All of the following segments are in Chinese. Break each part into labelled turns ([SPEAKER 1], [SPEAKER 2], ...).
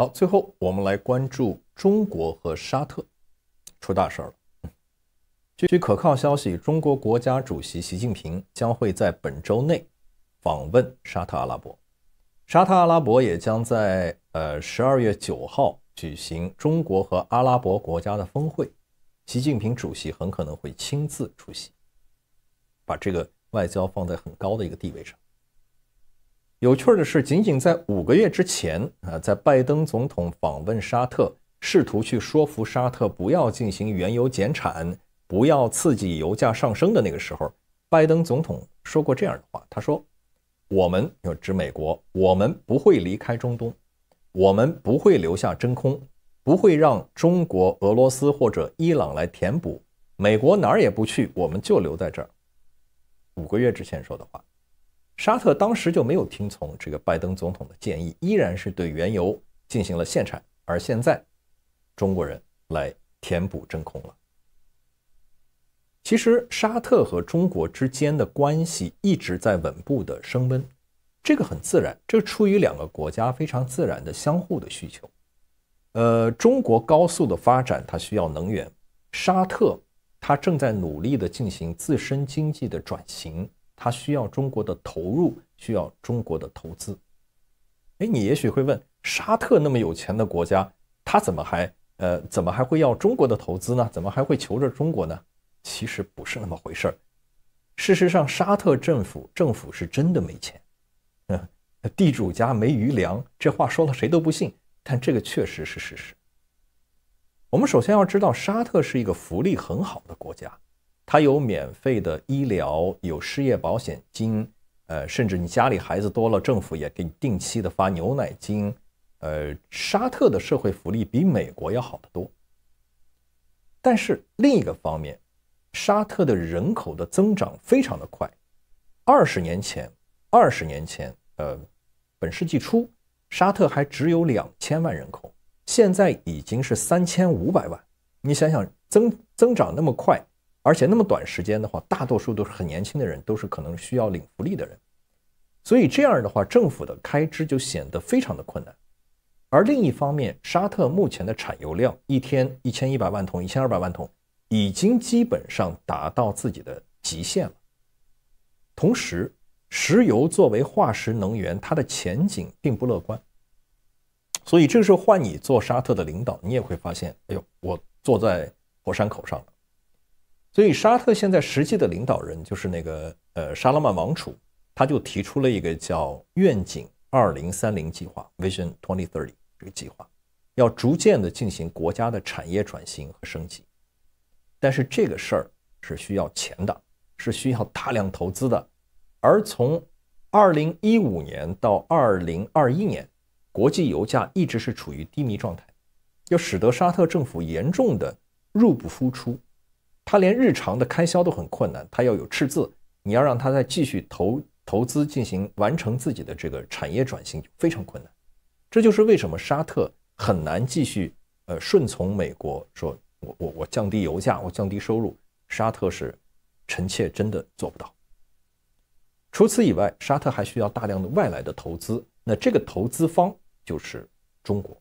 [SPEAKER 1] 好，最后我们来关注中国和沙特出大事儿了。据可靠消息，中国国家主席习近平将会在本周内访问沙特阿拉伯，沙特阿拉伯也将在呃十二月九号举行中国和阿拉伯国家的峰会，习近平主席很可能会亲自出席，把这个外交放在很高的一个地位上。有趣的是，仅仅在五个月之前啊，在拜登总统访问沙特，试图去说服沙特不要进行原油减产、不要刺激油价上升的那个时候，拜登总统说过这样的话。他说：“我们，指美国，我们不会离开中东，我们不会留下真空，不会让中国、俄罗斯或者伊朗来填补。美国哪儿也不去，我们就留在这儿。”五个月之前说的话。沙特当时就没有听从这个拜登总统的建议，依然是对原油进行了限产，而现在中国人来填补真空了。其实沙特和中国之间的关系一直在稳步的升温，这个很自然，这出于两个国家非常自然的相互的需求。呃，中国高速的发展它需要能源，沙特它正在努力的进行自身经济的转型。它需要中国的投入，需要中国的投资。哎，你也许会问，沙特那么有钱的国家，他怎么还呃，怎么还会要中国的投资呢？怎么还会求着中国呢？其实不是那么回事儿。事实上，沙特政府政府是真的没钱，嗯，地主家没余粮，这话说了谁都不信，但这个确实是事实。我们首先要知道，沙特是一个福利很好的国家。它有免费的医疗，有失业保险金，呃，甚至你家里孩子多了，政府也给你定期的发牛奶金。呃，沙特的社会福利比美国要好得多。但是另一个方面，沙特的人口的增长非常的快。二十年前，二十年前，呃，本世纪初，沙特还只有两千万人口，现在已经是三千五百万。你想想，增增长那么快。而且那么短时间的话，大多数都是很年轻的人，都是可能需要领福利的人，所以这样的话，政府的开支就显得非常的困难。而另一方面，沙特目前的产油量一天一千一百万桶、一千二百万桶，已经基本上达到自己的极限了。同时，石油作为化石能源，它的前景并不乐观。所以，这个时候换你做沙特的领导，你也会发现，哎呦，我坐在火山口上了。所以，沙特现在实际的领导人就是那个呃，沙勒曼王储，他就提出了一个叫“愿景二零三零”计划 （Vision Twenty Thirty） 这个计划，要逐渐的进行国家的产业转型和升级。但是这个事儿是需要钱的，是需要大量投资的。而从二零一五年到二零二一年，国际油价一直是处于低迷状态，又使得沙特政府严重的入不敷出。他连日常的开销都很困难，他要有赤字，你要让他再继续投投资进行完成自己的这个产业转型非常困难。这就是为什么沙特很难继续呃顺从美国，说我我我降低油价，我降低收入，沙特是臣妾真的做不到。除此以外，沙特还需要大量的外来的投资，那这个投资方就是中国。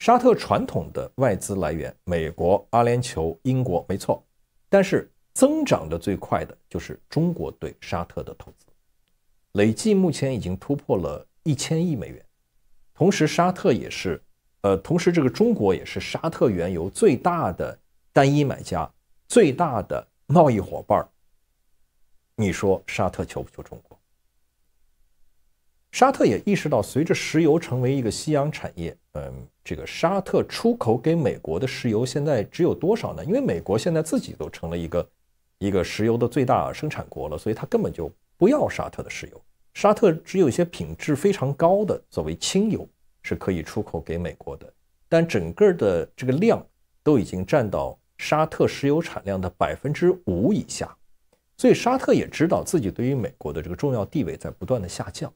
[SPEAKER 1] 沙特传统的外资来源，美国、阿联酋、英国，没错。但是增长的最快的就是中国对沙特的投资，累计目前已经突破了一千亿美元。同时，沙特也是，呃，同时这个中国也是沙特原油最大的单一买家，最大的贸易伙伴儿。你说沙特求不求中国？沙特也意识到，随着石油成为一个夕阳产业，嗯，这个沙特出口给美国的石油现在只有多少呢？因为美国现在自己都成了一个一个石油的最大生产国了，所以它根本就不要沙特的石油。沙特只有一些品质非常高的作为轻油是可以出口给美国的，但整个的这个量都已经占到沙特石油产量的百分之五以下。所以沙特也知道自己对于美国的这个重要地位在不断的下降。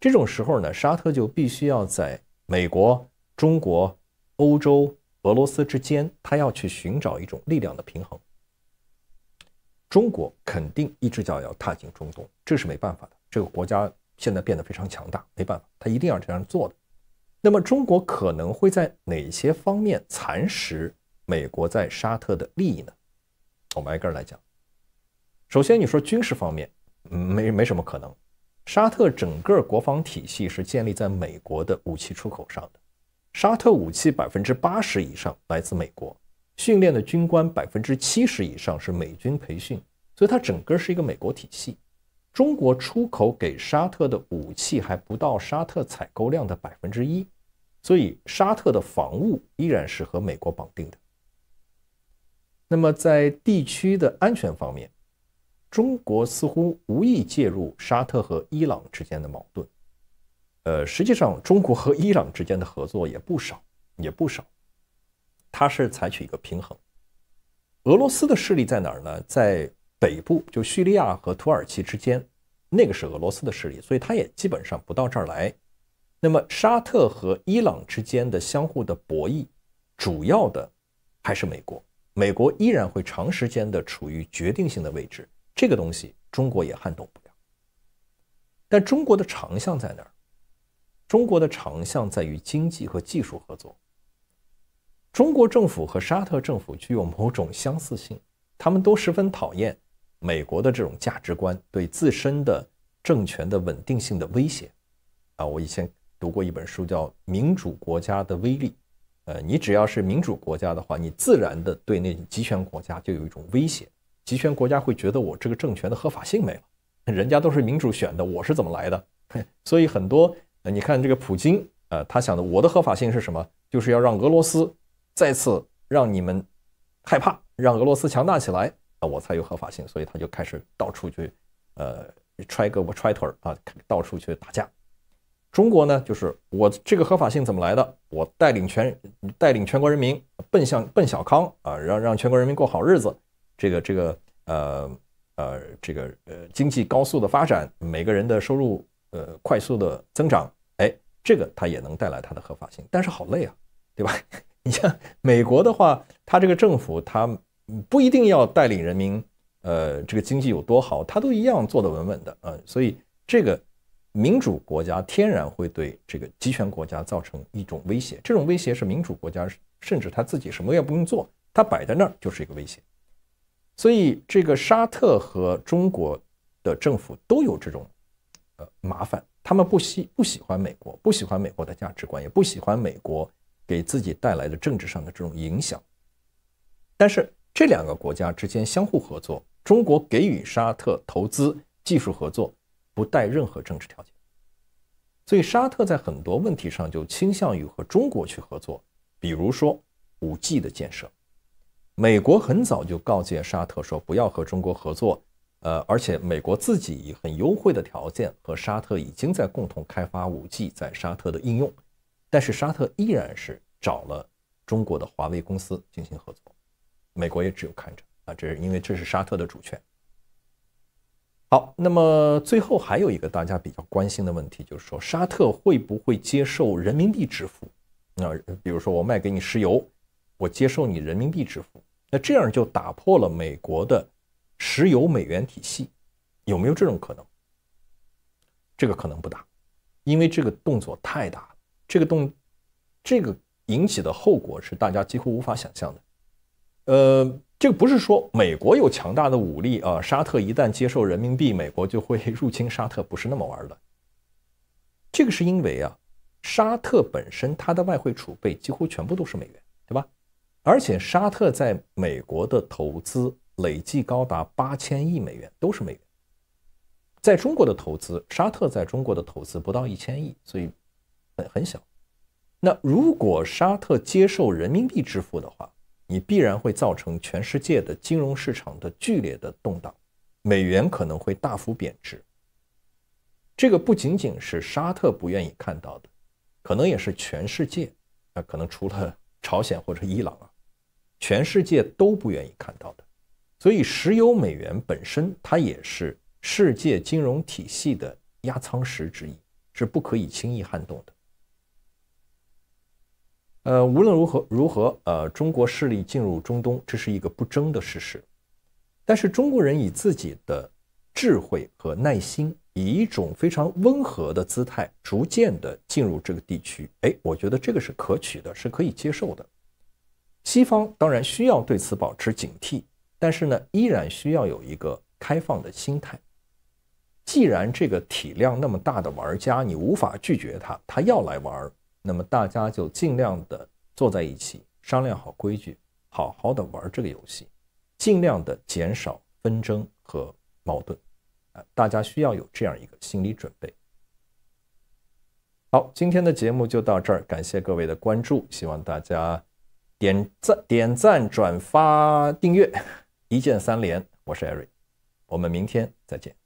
[SPEAKER 1] 这种时候呢，沙特就必须要在美国、中国、欧洲、俄罗斯之间，他要去寻找一种力量的平衡。中国肯定一只脚要踏进中东，这是没办法的。这个国家现在变得非常强大，没办法，他一定要这样做的。那么，中国可能会在哪些方面蚕食美国在沙特的利益呢？我们挨个来讲。首先，你说军事方面，没没什么可能。沙特整个国防体系是建立在美国的武器出口上的，沙特武器百分之八十以上来自美国，训练的军官百分之七十以上是美军培训，所以它整个是一个美国体系。中国出口给沙特的武器还不到沙特采购量的百分之一，所以沙特的防务依然是和美国绑定的。那么在地区的安全方面。中国似乎无意介入沙特和伊朗之间的矛盾，呃，实际上中国和伊朗之间的合作也不少，也不少。它是采取一个平衡。俄罗斯的势力在哪儿呢？在北部，就叙利亚和土耳其之间，那个是俄罗斯的势力，所以它也基本上不到这儿来。那么沙特和伊朗之间的相互的博弈，主要的还是美国，美国依然会长时间的处于决定性的位置。这个东西中国也撼动不了，但中国的长项在哪儿？中国的长项在于经济和技术合作。中国政府和沙特政府具有某种相似性，他们都十分讨厌美国的这种价值观对自身的政权的稳定性的威胁。啊，我以前读过一本书叫《民主国家的威力》，呃，你只要是民主国家的话，你自然的对那集权国家就有一种威胁。集权国家会觉得我这个政权的合法性没了，人家都是民主选的，我是怎么来的？所以很多，你看这个普京呃，他想的我的合法性是什么？就是要让俄罗斯再次让你们害怕，让俄罗斯强大起来啊，我才有合法性。所以他就开始到处去，呃，揣胳膊揣腿儿啊，到处去打架。中国呢，就是我这个合法性怎么来的？我带领全带领全国人民奔向奔小康啊，让让全国人民过好日子。这个这个呃呃这个呃经济高速的发展，每个人的收入呃快速的增长，哎，这个它也能带来它的合法性，但是好累啊，对吧？你像美国的话，它这个政府它不一定要带领人民，呃，这个经济有多好，它都一样做的稳稳的啊。所以这个民主国家天然会对这个集权国家造成一种威胁，这种威胁是民主国家甚至他自己什么也不用做，他摆在那儿就是一个威胁。所以，这个沙特和中国的政府都有这种，呃，麻烦。他们不喜不喜欢美国，不喜欢美国的价值观，也不喜欢美国给自己带来的政治上的这种影响。但是，这两个国家之间相互合作，中国给予沙特投资、技术合作，不带任何政治条件。所以，沙特在很多问题上就倾向于和中国去合作，比如说五 G 的建设。美国很早就告诫沙特说不要和中国合作，呃，而且美国自己以很优惠的条件和沙特已经在共同开发五 G 在沙特的应用，但是沙特依然是找了中国的华为公司进行合作，美国也只有看着啊，这是因为这是沙特的主权。好，那么最后还有一个大家比较关心的问题，就是说沙特会不会接受人民币支付？那比如说我卖给你石油，我接受你人民币支付。那这样就打破了美国的石油美元体系，有没有这种可能？这个可能不大，因为这个动作太大了，这个动这个引起的后果是大家几乎无法想象的。呃，这个不是说美国有强大的武力啊，沙特一旦接受人民币，美国就会 入侵沙特，不是那么玩的。这个是因为啊，沙特本身它的外汇储备几乎全部都是美元。而且沙特在美国的投资累计高达八千亿美元，都是美元。在中国的投资，沙特在中国的投资不到一千亿，所以很很小。那如果沙特接受人民币支付的话，你必然会造成全世界的金融市场的剧烈的动荡，美元可能会大幅贬值。这个不仅仅是沙特不愿意看到的，可能也是全世界啊，可能除了朝鲜或者伊朗啊。全世界都不愿意看到的，所以石油美元本身，它也是世界金融体系的压舱石之一，是不可以轻易撼动的。呃，无论如何，如何，呃，中国势力进入中东，这是一个不争的事实。但是中国人以自己的智慧和耐心，以一种非常温和的姿态，逐渐的进入这个地区。哎，我觉得这个是可取的，是可以接受的。西方当然需要对此保持警惕，但是呢，依然需要有一个开放的心态。既然这个体量那么大的玩家，你无法拒绝他，他要来玩，那么大家就尽量的坐在一起，商量好规矩，好好的玩这个游戏，尽量的减少纷争和矛盾。啊，大家需要有这样一个心理准备。好，今天的节目就到这儿，感谢各位的关注，希望大家。点赞、点赞、转发、订阅，一键三连。我是艾瑞，我们明天再见。